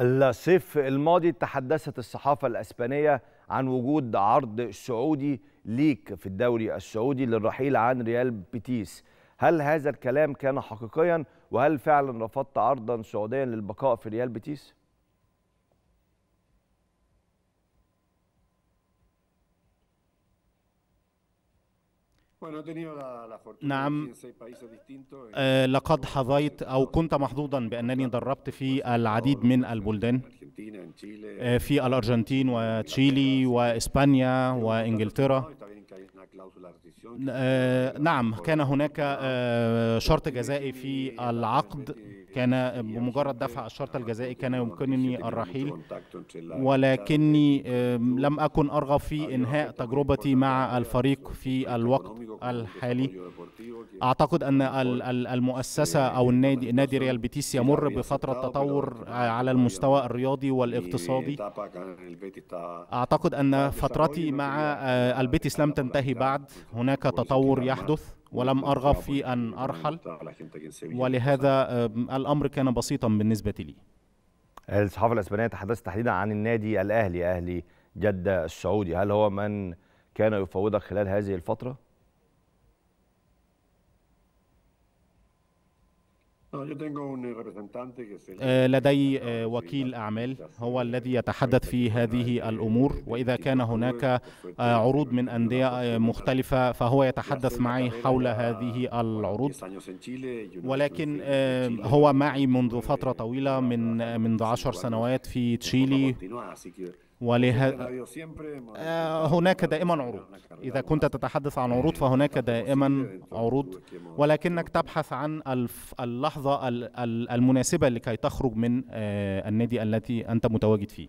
الصيف الماضي تحدثت الصحافة الأسبانية عن وجود عرض سعودي ليك في الدوري السعودي للرحيل عن ريال بيتيس هل هذا الكلام كان حقيقيا وهل فعلا رفضت عرضا سعوديا للبقاء في ريال بيتيس؟ نعم آه، لقد حظيت أو كنت محظوظا بأنني دربت في العديد من البلدان آه، في الأرجنتين وتشيلي وإسبانيا وإنجلترا آه، نعم كان هناك آه، شرط جزائي في العقد كان بمجرد دفع الشرط الجزائي كان يمكنني الرحيل ولكني لم أكن أرغب في إنهاء تجربتي مع الفريق في الوقت الحالي أعتقد أن المؤسسة أو النادي نادي ريال بيتيس يمر بفترة تطور آه، على المستوى الرياضي والاقتصادي أعتقد أن فترتي مع البيتيس لم تنتهي بعد هناك هناك تطور يحدث ولم أرغب في أن أرحل ولهذا الأمر كان بسيطا بالنسبة لي الصحافة الإسبانية تحدثت تحديدا عن النادي الأهلي أهلي جدة السعودي هل هو من كان يفوضك خلال هذه الفترة؟ آه، لدي آه، وكيل أعمال هو الذي يتحدث في هذه الأمور وإذا كان هناك آه، عروض من أندية مختلفة فهو يتحدث معي حول هذه العروض ولكن هو معي منذ فترة طويلة من منذ عشر سنوات في تشيلي ولهذا آه، هناك دائما عروض إذا كنت تتحدث عن عروض فهناك دائما عروض ولكنك تبحث عن اللحظة المناسبة لكي تخرج من آه، النادي التي أنت متواجد فيه